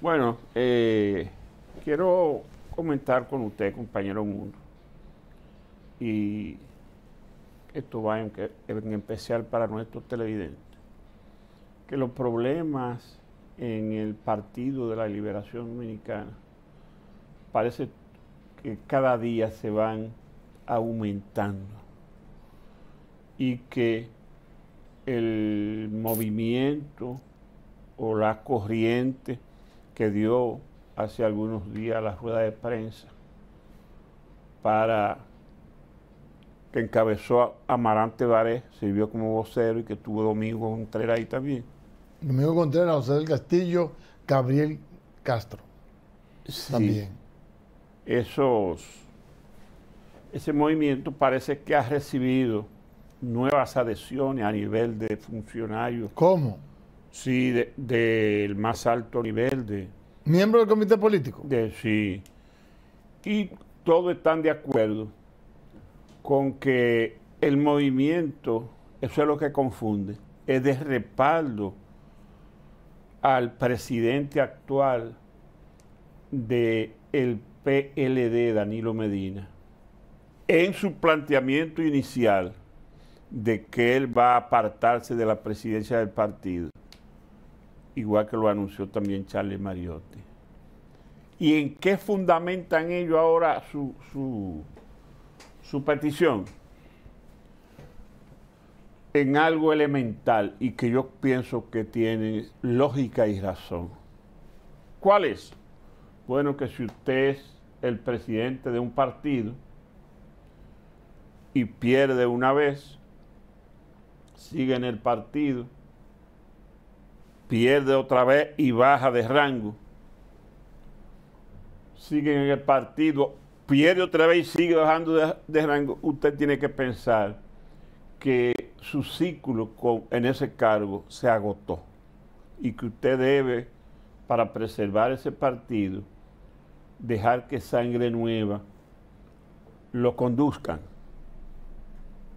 Bueno, eh, quiero comentar con usted, compañero Mundo, y esto va en, en especial para nuestros televidentes, que los problemas en el Partido de la Liberación Dominicana parece que cada día se van aumentando y que el movimiento o la corriente que dio hace algunos días la rueda de prensa para que encabezó a Amarante Baré, sirvió como vocero y que tuvo Domingo Contreras ahí también. Domingo Contreras, José del Castillo, Gabriel Castro. Sí, también. Esos, ese movimiento parece que ha recibido nuevas adhesiones a nivel de funcionarios. ¿Cómo? Sí, del más alto nivel de... ¿Miembro del comité político? sí. Y todos están de acuerdo con que el movimiento, eso es lo que confunde, es de respaldo al presidente actual del el PLD, Danilo Medina, en su planteamiento inicial de que él va a apartarse de la presidencia del partido igual que lo anunció también Charles Mariotti. ¿Y en qué fundamentan ellos ahora su, su, su petición? En algo elemental y que yo pienso que tiene lógica y razón. ¿Cuál es? Bueno, que si usted es el presidente de un partido y pierde una vez, sigue en el partido pierde otra vez y baja de rango. Sigue en el partido, pierde otra vez y sigue bajando de, rango. Usted tiene que pensar que su ciclo en ese cargo se agotó y que usted debe, para preservar ese partido, dejar que sangre nueva lo conduzcan.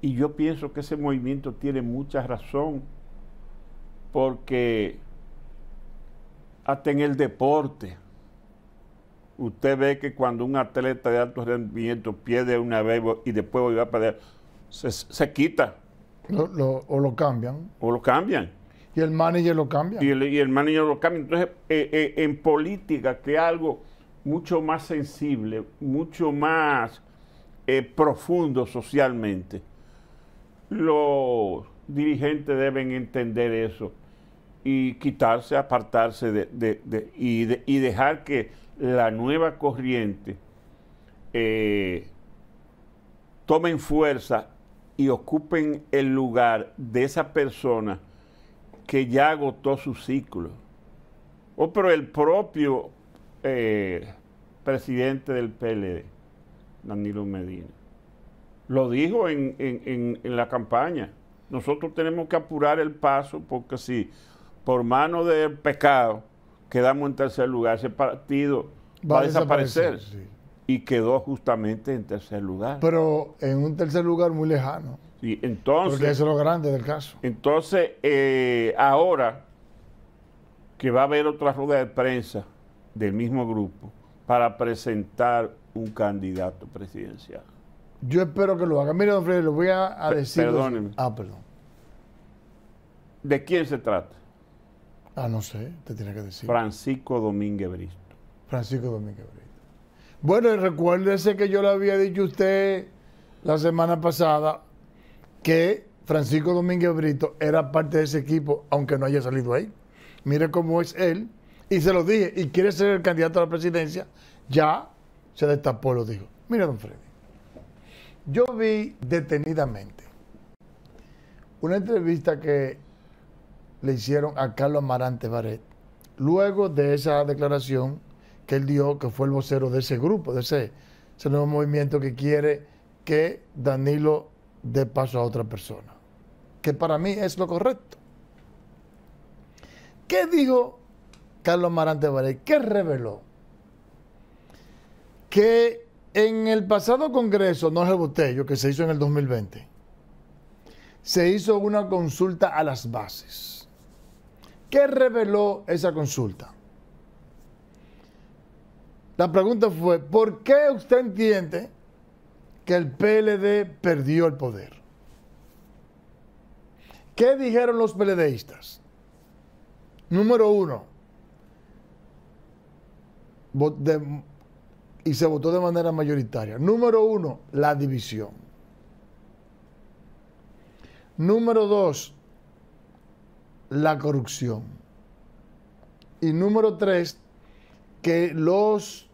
Y yo pienso que ese movimiento tiene mucha razón, porque en el deporte. Usted ve que cuando un atleta de alto rendimiento pierde una vez y después va a perder, se, quita. o lo cambian. O lo cambian. Y el manager lo cambia. Y el, manager lo cambia. Entonces, eh, eh, en política, que algo mucho más sensible, mucho más eh, profundo socialmente, los dirigentes deben entender eso y quitarse, apartarse de, y, dejar que la nueva corriente eh, tomen fuerza y ocupen el lugar de esa persona que ya agotó su ciclo. O oh, pero el propio eh, presidente del PLD, Danilo Medina, lo dijo en la campaña. Nosotros tenemos que apurar el paso porque si por mano del pecado, quedamos en tercer lugar. Ese partido va, a desaparecer. Y quedó justamente en tercer lugar. Pero en un tercer lugar muy lejano. entonces, Porque eso es lo grande del caso. Entonces, eh, ahora que va a haber otra rueda de prensa del mismo grupo para presentar un candidato presidencial. Yo espero que lo haga. Mire, don Freddy, lo voy a, decir. Perdóneme. Ah, perdón. ¿De quién se trata? Ah, no sé, te tiene que decir. Francisco Domínguez Brito. Francisco Domínguez Brito. Bueno, y recuérdese que yo le había dicho a usted la semana pasada que Francisco Domínguez Brito era parte de ese equipo, aunque no haya salido ahí. Mire cómo es él. Y se lo dije, y quiere ser el candidato a la presidencia, ya se destapó, lo dijo. Mire, don Freddy, yo vi detenidamente una entrevista que le hicieron a Carlos Amarante Barret. Luego de esa declaración que él dio, que fue el vocero de ese grupo, de ese, nuevo movimiento que quiere que Danilo dé paso a otra persona, que para mí es lo correcto. ¿Qué dijo Carlos Amarante Barret? ¿Qué reveló? Que en el pasado Congreso, no es el botello, que se hizo en el 2020, se hizo una consulta a las bases ¿Qué reveló esa consulta? La pregunta fue, ¿por qué usted entiende que el PLD perdió el poder? ¿Qué dijeron los PLDistas? Número uno, y se votó de manera mayoritaria. Número uno, la división. Número dos, la corrupción. Y número tres, que los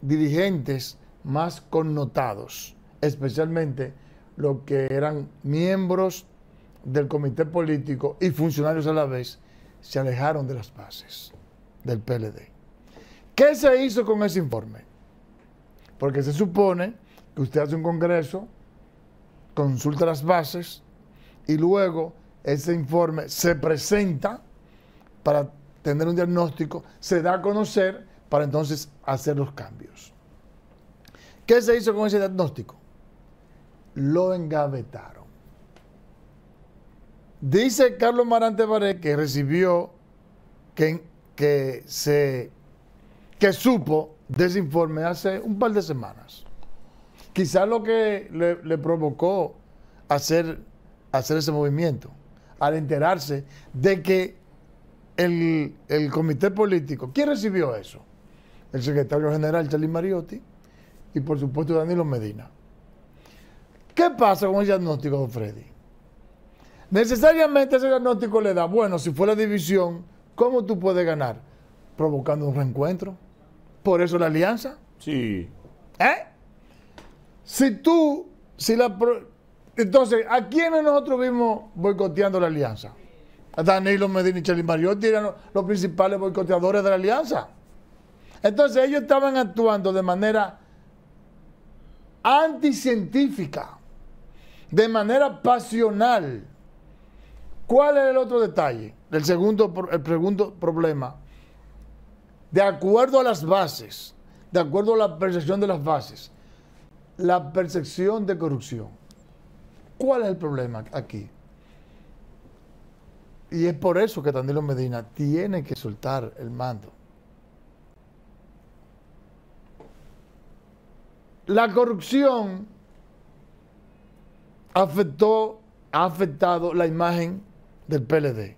dirigentes más connotados, especialmente los que eran miembros del comité político y funcionarios a la vez, se alejaron de las bases del PLD. ¿Qué se hizo con ese informe? Porque se supone que usted hace un congreso, consulta las bases y luego ese informe se presenta para tener un diagnóstico, se da a conocer para entonces hacer los cambios. ¿Qué se hizo con ese diagnóstico? Lo engavetaron. Dice Carlos Marante Baré que recibió, que, que, se, que supo de ese informe hace un par de semanas. Quizás lo que le, le provocó hacer, hacer ese movimiento al enterarse de que el, comité político, ¿quién recibió eso? El secretario general Charlie Mariotti y por supuesto Danilo Medina. ¿Qué pasa con el diagnóstico, don Freddy? Necesariamente ese diagnóstico le da, bueno, si fue la división, ¿cómo tú puedes ganar? Provocando un reencuentro. Por eso la alianza. Sí. ¿Eh? Si tú, si la, entonces, ¿a quiénes nosotros vimos boicoteando la alianza? A Danilo Medina y Chelín Mariotti eran los principales boicoteadores de la alianza. Entonces, ellos estaban actuando de manera anticientífica, de manera pasional. ¿Cuál es el otro detalle? segundo, el segundo problema. De acuerdo a las bases, de acuerdo a la percepción de las bases, la percepción de corrupción ¿Cuál es el problema aquí? Y es por eso que Danilo Medina tiene que soltar el mando. La corrupción afectó, ha afectado la imagen del PLD.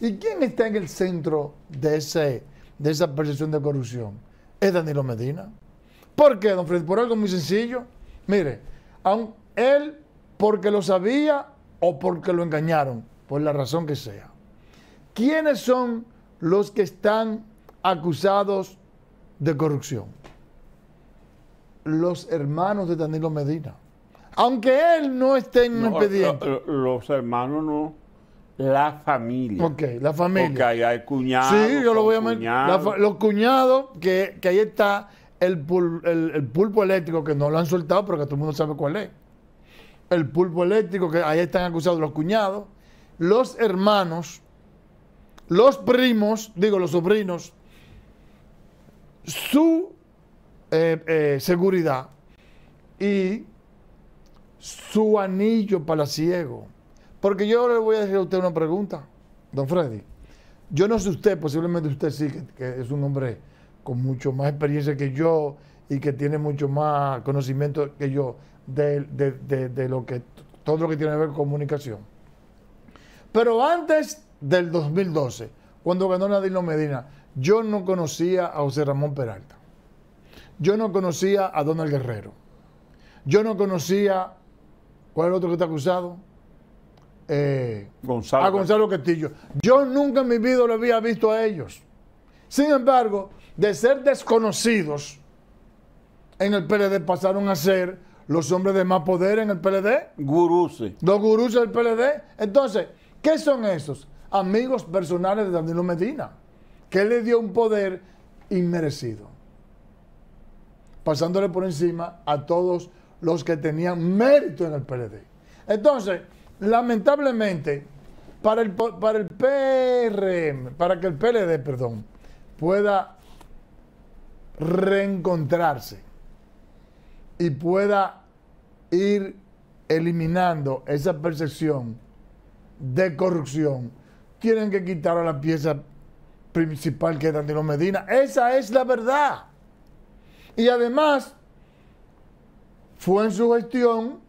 ¿Y quién está en el centro de, ese, de esa percepción de corrupción? Es Danilo Medina. ¿Por qué, don Freddy? Por algo muy sencillo. Mire, aún él porque lo sabía o porque lo engañaron, por la razón que sea. ¿Quiénes son los que están acusados de corrupción? Los hermanos de Danilo Medina. Aunque él no esté en un eh, eh, Los, hermanos no. La familia. Ok, la familia. Porque ahí hay cuñados. Sí, yo lo voy a mencionar. Los cuñados, que, ahí está el, pulpo eléctrico que no lo han soltado, porque todo el mundo sabe cuál es el pulpo eléctrico, que ahí están acusados los cuñados, los hermanos, los primos, digo los sobrinos, su eh, eh, seguridad y su anillo ciego, Porque yo le voy a decir a usted una pregunta, don Freddy. Yo no sé usted, posiblemente usted sí, que es un hombre con mucho más experiencia que yo y que tiene mucho más conocimiento que yo de, lo que todo lo que tiene que ver con comunicación. Pero antes del 2012, cuando ganó Nadino Medina, yo no conocía a José Ramón Peralta. Yo no conocía a Donald Guerrero. Yo no conocía, ¿cuál es el otro que está acusado? Eh, a Gonzalo Castillo. Yo nunca en mi vida lo había visto a ellos. Sin embargo, de ser desconocidos, en el PLD pasaron a ser los hombres de más poder en el PLD. Gurús, Los gurús del PLD. Entonces, ¿qué son esos? Amigos personales de Danilo Medina, que le dio un poder inmerecido, pasándole por encima a todos los que tenían mérito en el PLD. Entonces, lamentablemente, para el, para el PRM, para que el PLD, perdón, pueda reencontrarse y pueda ir eliminando esa percepción de corrupción, tienen que quitar a la pieza principal que es Danilo Medina. Esa es la verdad. Y además, fue en su gestión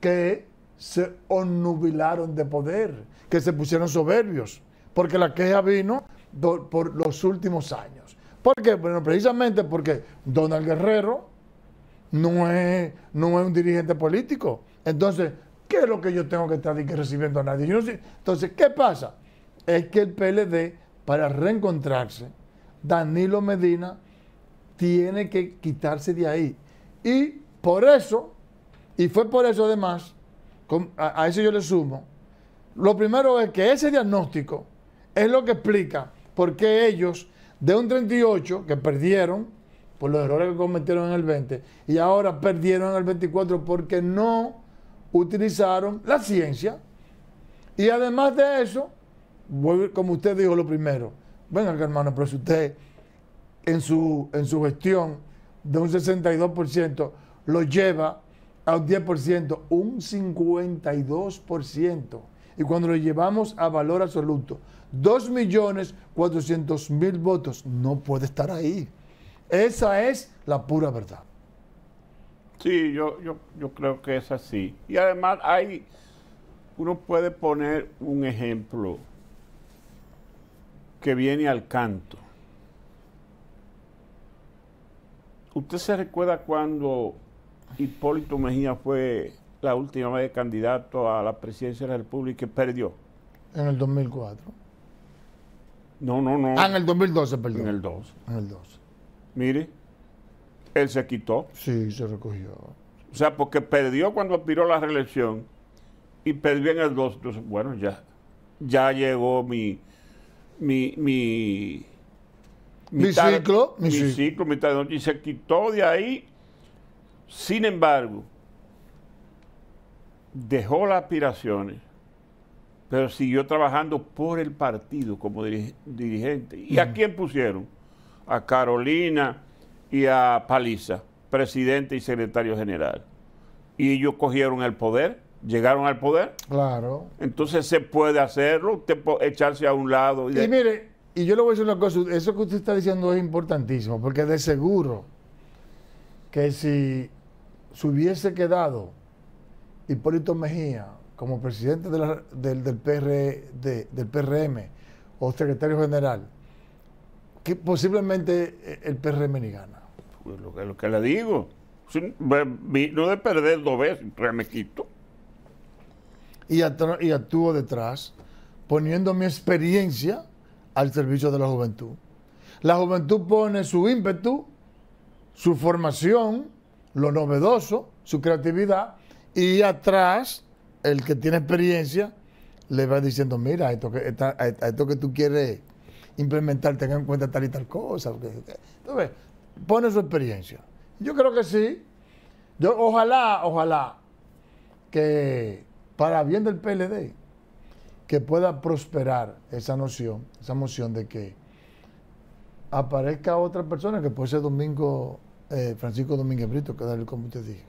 que se onnubilaron de poder, que se pusieron soberbios, porque la queja vino por, por los últimos años. ¿Por qué? Bueno, precisamente porque Donald Guerrero no es, no es un dirigente político. Entonces, ¿qué es lo que yo tengo que estar recibiendo a nadie? no sé. Entonces, ¿qué pasa? Es que el PLD, para reencontrarse, Danilo Medina tiene que quitarse de ahí. Y por eso, y fue por eso además, a eso yo le sumo, lo primero es que ese diagnóstico es lo que explica por qué ellos de un 38 que perdieron por los errores que cometieron en el 20 y ahora perdieron en el 24 porque no utilizaron la ciencia. Y además de eso, como usted dijo lo primero, venga hermano, pero si usted en su, en su gestión de un 62% lo lleva a un 10%, un 52%. Y cuando lo llevamos a valor absoluto, 2.400.000 votos, no puede estar ahí. Esa es la pura verdad. Sí, yo, yo, yo creo que es así. Y además hay, uno puede poner un ejemplo que viene al canto. ¿Usted se recuerda cuando Hipólito Mejía fue la última vez candidato a la presidencia de la República y perdió? En el 2004. No, no, no. Ah, en el 2012, perdió En el 12. En el 12. Mire, él se quitó. Sí, se recogió. O sea, porque perdió cuando aspiró la reelección y perdió en el 2. Entonces, bueno, ya, ya llegó mi, mi, mi, ciclo, mi, ciclo, y se quitó de ahí. Sin embargo, dejó las aspiraciones, pero siguió trabajando por el partido como dirigente. ¿Y a quién pusieron? a Carolina y a Paliza, presidente y secretario general. Y ellos cogieron el poder, llegaron al poder. Claro. Entonces se puede hacerlo, usted puede echarse a un lado. Y, mire, y yo le voy a decir una cosa, eso que usted está diciendo es importantísimo, porque de seguro que si se hubiese quedado Hipólito Mejía como presidente del, PR, del PRM e, o secretario general, que posiblemente eh, el PRM ni gana. Pues, lo, que, le digo, no de perder dos veces, me quito. Y, y actúo detrás, poniendo mi experiencia al servicio de la juventud. La juventud pone su ímpetu, su formación, lo novedoso, su creatividad, y atrás el que tiene experiencia le va diciendo, mira, esto que, esto que tú quieres implementar, tengan en cuenta tal y tal cosa. Entonces, pone su experiencia. Yo creo que sí. Yo, ojalá, ojalá, que para bien del PLD, que pueda prosperar esa noción, esa moción de que aparezca otra persona que puede ser Domingo, eh, Francisco Domínguez Brito, que darle como te dije.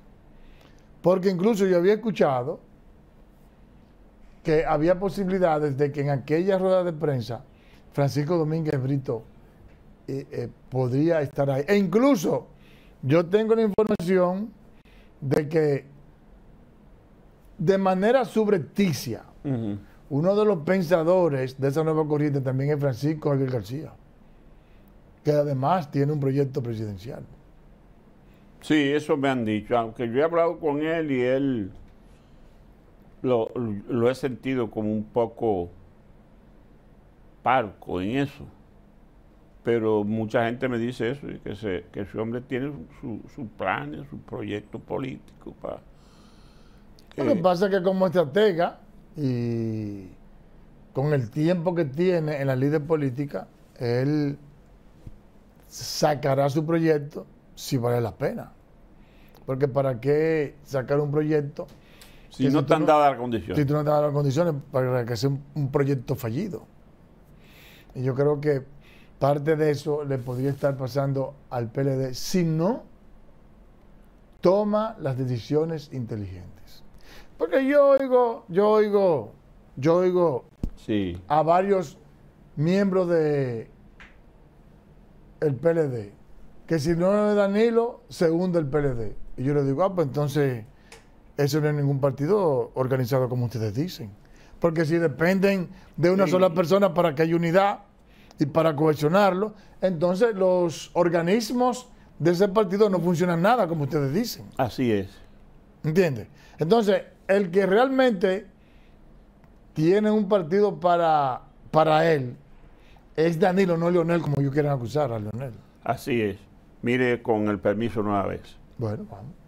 Porque incluso yo había escuchado que había posibilidades de que en aquella rueda de prensa Francisco Domínguez Brito eh, eh, podría estar ahí. E incluso yo tengo la información de que de manera subrepticia, uno de los pensadores de esa nueva corriente también es Francisco Ángel García, que además tiene un proyecto presidencial. Sí, eso me han dicho, aunque yo he hablado con él y él lo, lo he sentido como un poco parco en eso. Pero mucha gente me dice eso, y que, ese hombre tiene sus su, planes, sus proyectos políticos. Lo que eh, pasa es que como estratega y con el tiempo que tiene en la líder política, él sacará su proyecto si vale la pena. Porque para qué sacar un proyecto si, no te han dado las condiciones. Si no te han las condiciones para que sea un proyecto fallido. Y yo creo que parte de eso le podría estar pasando al PLD si no toma las decisiones inteligentes. Porque yo oigo, yo oigo, yo oigo a varios miembros de el PLD que si no es Danilo, se hunde el PLD. Y yo le digo, ah, pues entonces eso no es ningún partido organizado como ustedes dicen porque si dependen de una sola persona para que haya unidad y para cohesionarlo, entonces los organismos de ese partido no funcionan nada, como ustedes dicen. Así es. ¿Entiendes? Entonces, el que realmente tiene un partido para, para él es Danilo, no Leonel, como yo quieren acusar a Leonel. Así es. Mire, con el permiso nueva vez. Bueno, vamos.